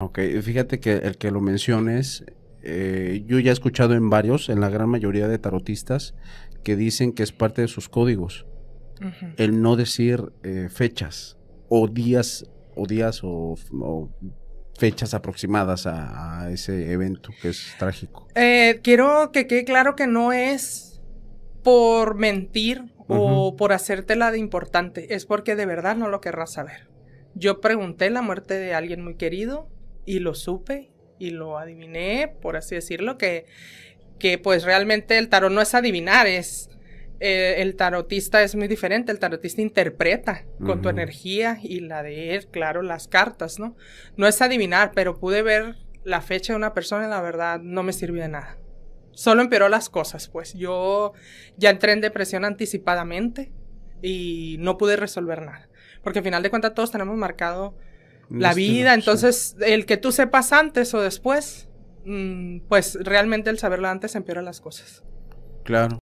Ok, fíjate que el que lo menciones, eh, yo ya he escuchado en varios, en la gran mayoría de tarotistas, que dicen que es parte de sus códigos el no decir eh, fechas o días o días o, fechas aproximadas a, ese evento que es trágico. Eh, quiero que quede claro que no es por mentir o por hacértela de importante, es porque de verdad no lo querrás saber. Yo pregunté la muerte de alguien muy querido, y lo supe y lo adiviné, por así decirlo, que, que pues realmente el tarot no es adivinar, es... Eh, el tarotista es muy diferente, el tarotista interpreta con tu energía y la de él, claro, las cartas, ¿no? No es adivinar, pero pude ver la fecha de una persona y la verdad no me sirvió de nada. Solo empeoró las cosas, pues yo ya entré en depresión anticipadamente y no pude resolver nada, porque al final de cuentas todos tenemos marcado Mm, la vida. Entonces, el que tú sepas antes o después, mm, pues realmente el saberlo antes empeora las cosas. Claro.